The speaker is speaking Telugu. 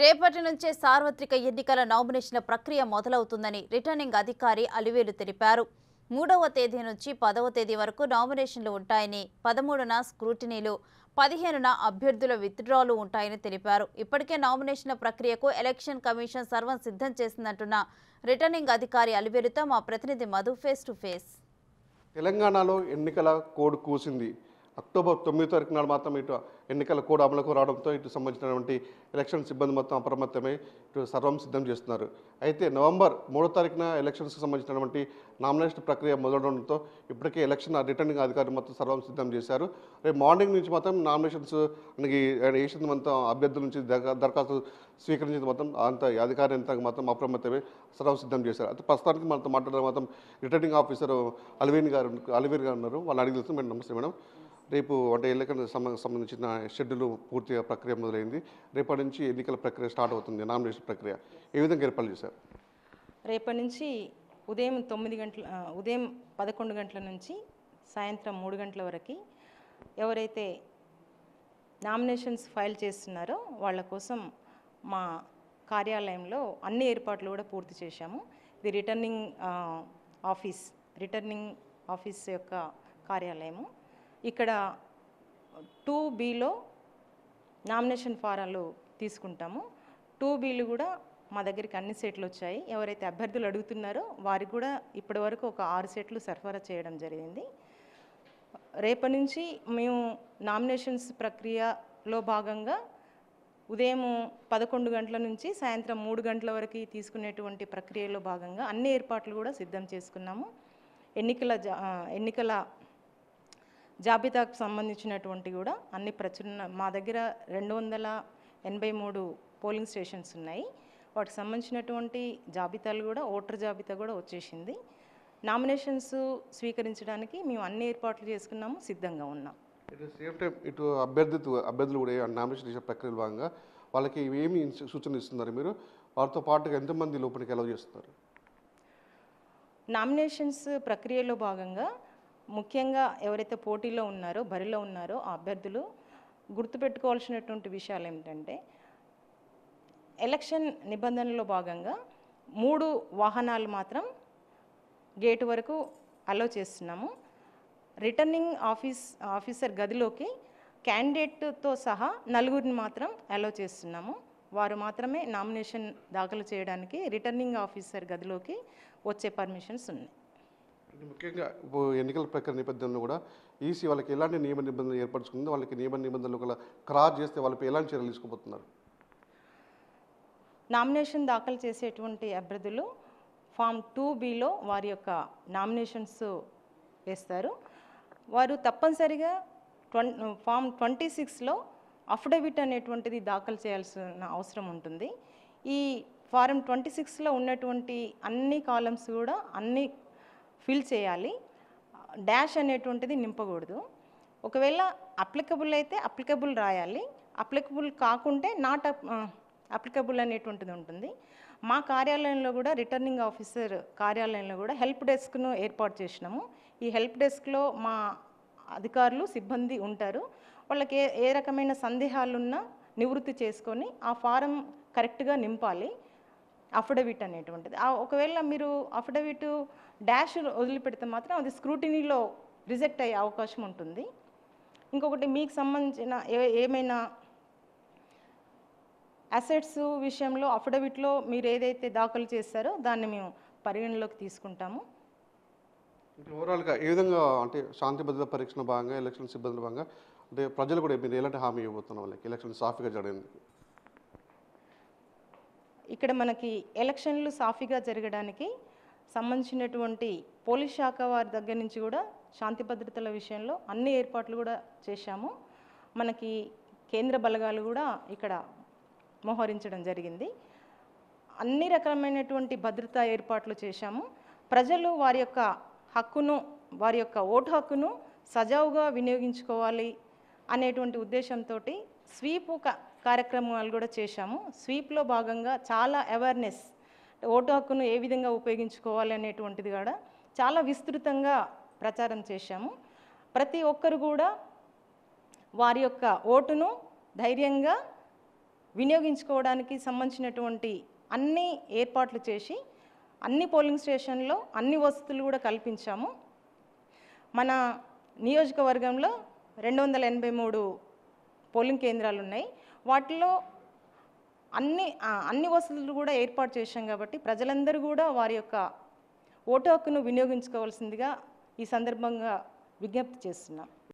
రేపటి నుంచే సార్వత్రిక ఎన్నికల నామినేషన్ల ప్రక్రియ మొదలవుతుందని రిటర్నింగ్ అధికారి అలివేలు తెలిపారు మూడవ తేదీ నుంచి పదవ తేదీ వరకు నామినేషన్లు ఉంటాయని పదమూడున స్క్రూటినీలు పదిహేనున అభ్యర్థుల విత్డ్రాలు ఉంటాయని తెలిపారు ఇప్పటికే నామినేషన్ల ప్రక్రియకు ఎలక్షన్ కమిషన్ సర్వం సిద్ధం చేసిందంటున్న రిటర్నింగ్ అధికారి అలివేలుతో మా ప్రతినిధి మధు ఫేస్ టు ఫేస్ తెలంగాణలో ఎన్నికల కోడ్ కూసింది అక్టోబర్ తొమ్మిది తారీఖు నాడు మాత్రం ఇటు ఎన్నికల కోడ్ అమలుకు రావడంతో ఇటు సంబంధించినటువంటి ఎలక్షన్ సిబ్బంది మొత్తం అప్రమత్తమై ఇటు సర్వం సిద్ధం చేస్తున్నారు అయితే నవంబర్ మూడో తారీఖున ఎలక్షన్స్కి సంబంధించినటువంటి నామినేషన్ ప్రక్రియ మొదలవడంతో ఇప్పటికే ఎలక్షన్ రిటర్నింగ్ అధికారులు మొత్తం సర్వం సిద్ధం చేశారు రేపు మార్నింగ్ నుంచి మాత్రం నామినేషన్స్ మనకి వేసిన మొత్తం అభ్యర్థుల నుంచి దరఖాస్తు స్వీకరించిన మొత్తం అంత అధికార యంత్రాంగం మాత్రం అప్రమత్తమై సర్వం సిద్ధం చేశారు అయితే ప్రస్తుతానికి మనతో మాట్లాడడం మాత్రం రిటర్నింగ్ ఆఫీసర్ అలవీన్ గారు అలవీర్ గారు ఉన్నారు వాళ్ళు అడిగి తెలుసు మేడం నమస్తే మేడం రేపు అంటే ఎన్నికల సంబంధించిన షెడ్యూల్ పూర్తిగా ప్రక్రియ మొదలైంది రేపటి నుంచి ఎన్నికల ప్రక్రియ స్టార్ట్ అవుతుంది నామినేషన్ ప్రక్రియ ఏ విధంగా ఏర్పాటు చేశారు రేపటి నుంచి ఉదయం తొమ్మిది గంటల ఉదయం పదకొండు గంటల నుంచి సాయంత్రం మూడు గంటల వరకు ఎవరైతే నామినేషన్స్ ఫైల్ చేస్తున్నారో వాళ్ళ కోసం మా కార్యాలయంలో అన్ని ఏర్పాట్లు కూడా పూర్తి చేశాము ఇది రిటర్నింగ్ ఆఫీస్ రిటర్నింగ్ ఆఫీస్ యొక్క కార్యాలయము ఇక్కడ టూ బీలో నామినేషన్ ఫారాలు తీసుకుంటాము టూ బీలు కూడా మా దగ్గరికి అన్ని సీట్లు వచ్చాయి ఎవరైతే అభ్యర్థులు అడుగుతున్నారో వారికి కూడా ఇప్పటి వరకు ఒక ఆరు సీట్లు సరఫరా చేయడం జరిగింది రేపటి నుంచి మేము నామినేషన్స్ ప్రక్రియలో భాగంగా ఉదయం పదకొండు గంటల నుంచి సాయంత్రం మూడు గంటల వరకు తీసుకునేటువంటి ప్రక్రియలో భాగంగా అన్ని ఏర్పాట్లు కూడా సిద్ధం చేసుకున్నాము ఎన్నికల ఎన్నికల జాబితాకు సంబంధించినటువంటి కూడా అన్ని ప్రచురణ మా దగ్గర రెండు వందల ఎనభై మూడు పోలింగ్ స్టేషన్స్ ఉన్నాయి వాటికి సంబంధించినటువంటి జాబితాలు కూడా ఓటర్ జాబితా కూడా వచ్చేసింది నామినేషన్స్ స్వీకరించడానికి మేము అన్ని ఏర్పాట్లు చేసుకున్నాము సిద్ధంగా ఉన్నాం ఇటు సేఫ్ టైం ఇటు అభ్యర్థి అభ్యర్థులు కూడా నామినేషన్ చేసే ప్రక్రియలో భాగంగా వాళ్ళకి ఏమి సూచనలు ఇస్తున్నారు మీరు వారితో పాటుగా ఎంతమంది లోపలికి ఎలా చేస్తున్నారు నామినేషన్స్ ప్రక్రియలో భాగంగా ముఖ్యంగా ఎవరైతే పోటీలో ఉన్నారో బరిలో ఉన్నారో ఆ అభ్యర్థులు గుర్తుపెట్టుకోవాల్సినటువంటి విషయాలు ఏమిటంటే ఎలక్షన్ నిబంధనలో భాగంగా మూడు వాహనాలు మాత్రం గేటు వరకు అలో చేస్తున్నాము రిటర్నింగ్ ఆఫీస్ ఆఫీసర్ గదిలోకి క్యాండిడేట్తో సహా నలుగురిని మాత్రం అలో చేస్తున్నాము వారు మాత్రమే నామినేషన్ దాఖలు చేయడానికి రిటర్నింగ్ ఆఫీసర్ గదిలోకి వచ్చే పర్మిషన్స్ ఉన్నాయి ముఖ్యంగా ఎన్నికల ప్రక్రియ నేపథ్యంలో కూడా ఈసీ వాళ్ళకి ఎలాంటి నియమ నిబంధనలు ఏర్పరచుకుందో వాళ్ళకి నియమ నిబంధనలు గల క్రాస్ చేస్తే వాళ్ళపై ఎలాంటి చర్యలు తీసుకోబోతున్నారు నామినేషన్ దాఖలు చేసేటువంటి అభ్యర్థులు ఫామ్ టూ బిలో వారి యొక్క నామినేషన్స్ వేస్తారు వారు తప్పనిసరిగా ట్వం ఫామ్ ట్వంటీ సిక్స్లో అఫిడవిట్ అనేటువంటిది దాఖలు చేయాల్సిన అవసరం ఉంటుంది ఈ ఫారం ట్వంటీ సిక్స్లో ఉన్నటువంటి అన్ని కాలమ్స్ కూడా అన్ని ఫిల్ చేయాలి డాష్ అనేటువంటిది నింపకూడదు ఒకవేళ అప్లికబుల్ అయితే అప్లికబుల్ రాయాలి అప్లికబుల్ కాకుంటే నాట్ అప్లికబుల్ అనేటువంటిది ఉంటుంది మా కార్యాలయంలో కూడా రిటర్నింగ్ ఆఫీసర్ కార్యాలయంలో కూడా హెల్ప్ డెస్క్ను ఏర్పాటు చేసినాము ఈ హెల్ప్ డెస్క్లో మా అధికారులు సిబ్బంది ఉంటారు వాళ్ళకి ఏ ఏ రకమైన సందేహాలున్నా నివృత్తి చేసుకొని ఆ ఫారం కరెక్ట్గా నింపాలి అఫిడవిట్ అనేటువంటిది ఒకవేళ మీరు అఫిడవిట్ డాష్ వదిలిపెడితే మాత్రం అది స్క్రూటినీలో రిజెక్ట్ అయ్యే అవకాశం ఉంటుంది ఇంకొకటి మీకు సంబంధించిన ఏమైనా అసెట్స్ విషయంలో అఫిడవిట్లో మీరు ఏదైతే దాఖలు చేస్తారో దాన్ని మేము పరిగణలోకి తీసుకుంటాము ఓవరాల్గా ఏ విధంగా అంటే శాంతి భద్రత పరీక్షణ భాగంగా ఎలక్షన్ సిబ్బంది భాగంగా అంటే ప్రజలు కూడా మీరు ఎలాంటి హామీ ఇవ్వబోతున్నాం వాళ్ళకి ఎలక్షన్ సాఫీగా జరిగింది ఇక్కడ మనకి ఎలక్షన్లు సాఫీగా జరగడానికి సంబంధించినటువంటి పోలీస్ శాఖ వారి దగ్గర నుంచి కూడా శాంతి భద్రతల విషయంలో అన్ని ఏర్పాట్లు కూడా చేశాము మనకి కేంద్ర బలగాలు కూడా ఇక్కడ మోహరించడం జరిగింది అన్ని రకమైనటువంటి భద్రతా ఏర్పాట్లు చేశాము ప్రజలు వారి యొక్క హక్కును వారి యొక్క ఓటు హక్కును సజావుగా వినియోగించుకోవాలి అనేటువంటి ఉద్దేశంతో స్వీపు కార్యక్రమాలు కూడా చేశాము స్వీప్లో భాగంగా చాలా అవేర్నెస్ ఓటు హక్కును ఏ విధంగా ఉపయోగించుకోవాలి అనేటువంటిది కూడా చాలా విస్తృతంగా ప్రచారం చేశాము ప్రతి ఒక్కరు కూడా వారి యొక్క ఓటును ధైర్యంగా వినియోగించుకోవడానికి సంబంధించినటువంటి అన్ని ఏర్పాట్లు చేసి అన్ని పోలింగ్ స్టేషన్లో అన్ని వసతులు కూడా కల్పించాము మన నియోజకవర్గంలో రెండు వందల ఎనభై మూడు పోలింగ్ కేంద్రాలు ఉన్నాయి వాటిలో అన్ని అన్ని వసతులు కూడా ఏర్పాటు చేశాం కాబట్టి ప్రజలందరూ కూడా వారి యొక్క ఓటు హక్కును వినియోగించుకోవాల్సిందిగా ఈ సందర్భంగా విజ్ఞప్తి చేస్తున్నాం